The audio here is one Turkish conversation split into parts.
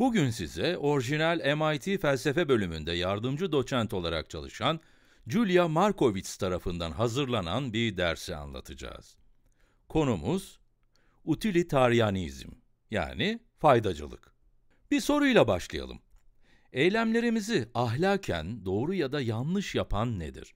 Bugün size orijinal MIT felsefe bölümünde yardımcı doçent olarak çalışan Julia Markovits tarafından hazırlanan bir dersi anlatacağız. Konumuz utilitarianizm yani faydacılık. Bir soruyla başlayalım. Eylemlerimizi ahlaken doğru ya da yanlış yapan nedir?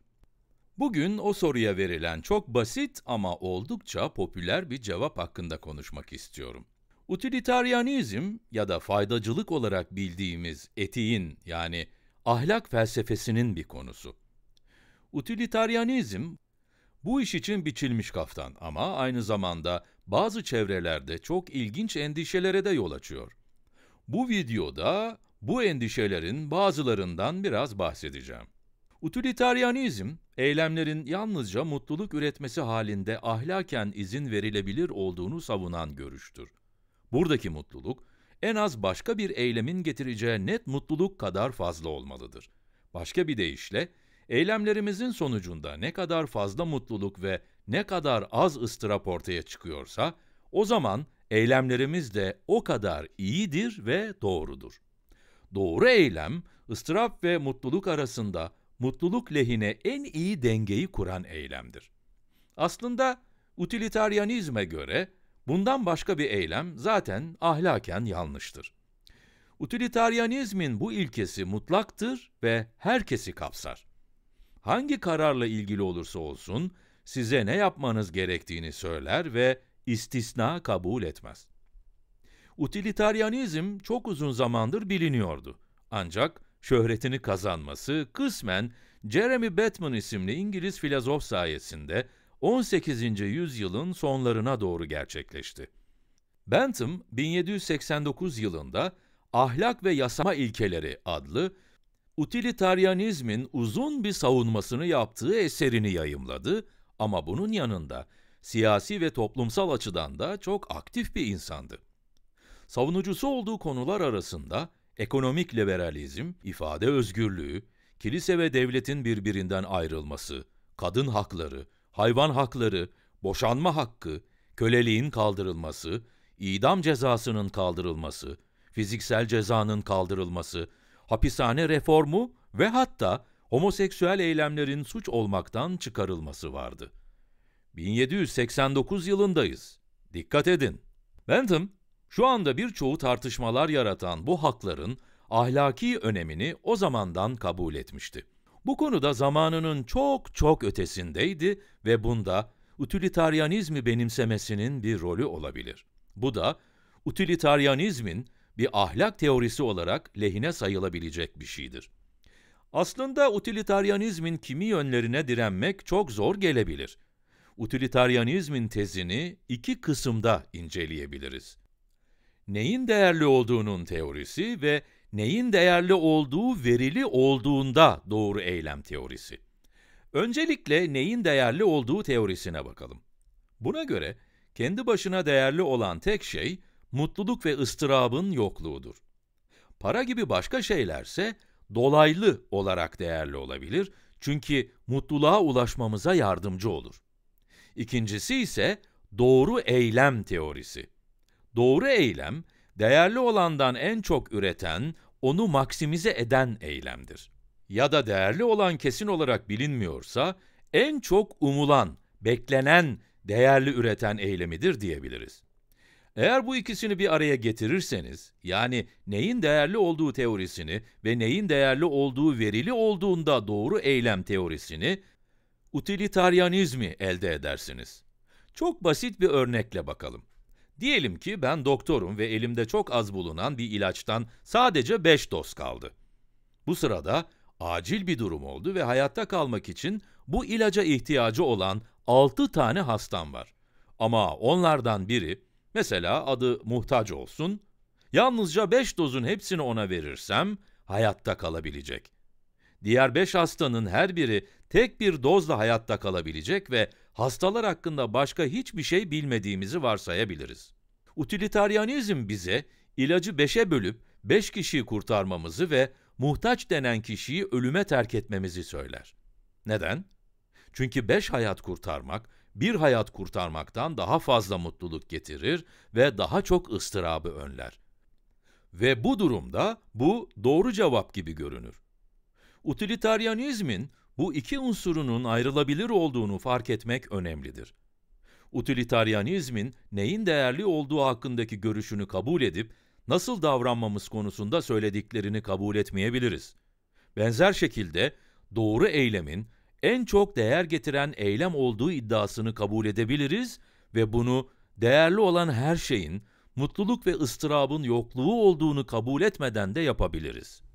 Bugün o soruya verilen çok basit ama oldukça popüler bir cevap hakkında konuşmak istiyorum. Utilitarianizm ya da faydacılık olarak bildiğimiz etiğin yani ahlak felsefesinin bir konusu. Utilitarianizm bu iş için biçilmiş kaftan ama aynı zamanda bazı çevrelerde çok ilginç endişelere de yol açıyor. Bu videoda bu endişelerin bazılarından biraz bahsedeceğim. Utilitarianizm, eylemlerin yalnızca mutluluk üretmesi halinde ahlaken izin verilebilir olduğunu savunan görüştür. Buradaki mutluluk, en az başka bir eylemin getireceği net mutluluk kadar fazla olmalıdır. Başka bir deyişle, eylemlerimizin sonucunda ne kadar fazla mutluluk ve ne kadar az ıstırap ortaya çıkıyorsa, o zaman eylemlerimiz de o kadar iyidir ve doğrudur. Doğru eylem, ıstırap ve mutluluk arasında mutluluk lehine en iyi dengeyi kuran eylemdir. Aslında utilitarianizme göre Bundan başka bir eylem zaten ahlaken yanlıştır. Utilitarianizmin bu ilkesi mutlaktır ve herkesi kapsar. Hangi kararla ilgili olursa olsun, size ne yapmanız gerektiğini söyler ve istisna kabul etmez. Utilitarianizm çok uzun zamandır biliniyordu. Ancak şöhretini kazanması kısmen Jeremy Batman isimli İngiliz filozof sayesinde 18. yüzyılın sonlarına doğru gerçekleşti. Bentham, 1789 yılında Ahlak ve Yasama İlkeleri adlı utilitarianizmin uzun bir savunmasını yaptığı eserini yayımladı ama bunun yanında siyasi ve toplumsal açıdan da çok aktif bir insandı. Savunucusu olduğu konular arasında ekonomik liberalizm, ifade özgürlüğü, kilise ve devletin birbirinden ayrılması, kadın hakları, hayvan hakları, boşanma hakkı, köleliğin kaldırılması, idam cezasının kaldırılması, fiziksel cezanın kaldırılması, hapishane reformu ve hatta homoseksüel eylemlerin suç olmaktan çıkarılması vardı. 1789 yılındayız. Dikkat edin. Bentham, şu anda birçoğu tartışmalar yaratan bu hakların ahlaki önemini o zamandan kabul etmişti. Bu konuda zamanının çok çok ötesindeydi ve bunda utilitarianizmi benimsemesinin bir rolü olabilir. Bu da utilitarianizmin bir ahlak teorisi olarak lehine sayılabilecek bir şeydir. Aslında utilitarianizmin kimi yönlerine direnmek çok zor gelebilir. Utilitarianizmin tezini iki kısımda inceleyebiliriz. Neyin değerli olduğunun teorisi ve neyin değerli olduğu verili olduğunda doğru eylem teorisi. Öncelikle neyin değerli olduğu teorisine bakalım. Buna göre, kendi başına değerli olan tek şey, mutluluk ve ıstırabın yokluğudur. Para gibi başka şeylerse, dolaylı olarak değerli olabilir çünkü mutluluğa ulaşmamıza yardımcı olur. İkincisi ise doğru eylem teorisi. Doğru eylem, değerli olandan en çok üreten, onu maksimize eden eylemdir. Ya da değerli olan kesin olarak bilinmiyorsa, en çok umulan, beklenen, değerli üreten eylemidir diyebiliriz. Eğer bu ikisini bir araya getirirseniz, yani neyin değerli olduğu teorisini ve neyin değerli olduğu verili olduğunda doğru eylem teorisini, utilitarianizmi elde edersiniz. Çok basit bir örnekle bakalım. Diyelim ki ben doktorum ve elimde çok az bulunan bir ilaçtan sadece 5 doz kaldı. Bu sırada acil bir durum oldu ve hayatta kalmak için bu ilaca ihtiyacı olan 6 tane hastam var. Ama onlardan biri, mesela adı muhtaç olsun, yalnızca 5 dozun hepsini ona verirsem hayatta kalabilecek. Diğer 5 hastanın her biri tek bir dozla hayatta kalabilecek ve hastalar hakkında başka hiçbir şey bilmediğimizi varsayabiliriz. Utilitarianizm bize ilacı beşe bölüp beş kişiyi kurtarmamızı ve muhtaç denen kişiyi ölüme terk etmemizi söyler. Neden? Çünkü beş hayat kurtarmak, bir hayat kurtarmaktan daha fazla mutluluk getirir ve daha çok ıstırabı önler. Ve bu durumda bu doğru cevap gibi görünür. Utilitarianizmin bu iki unsurunun ayrılabilir olduğunu fark etmek önemlidir. Utilitarianizmin neyin değerli olduğu hakkındaki görüşünü kabul edip, nasıl davranmamız konusunda söylediklerini kabul etmeyebiliriz. Benzer şekilde doğru eylemin en çok değer getiren eylem olduğu iddiasını kabul edebiliriz ve bunu değerli olan her şeyin mutluluk ve ıstırabın yokluğu olduğunu kabul etmeden de yapabiliriz.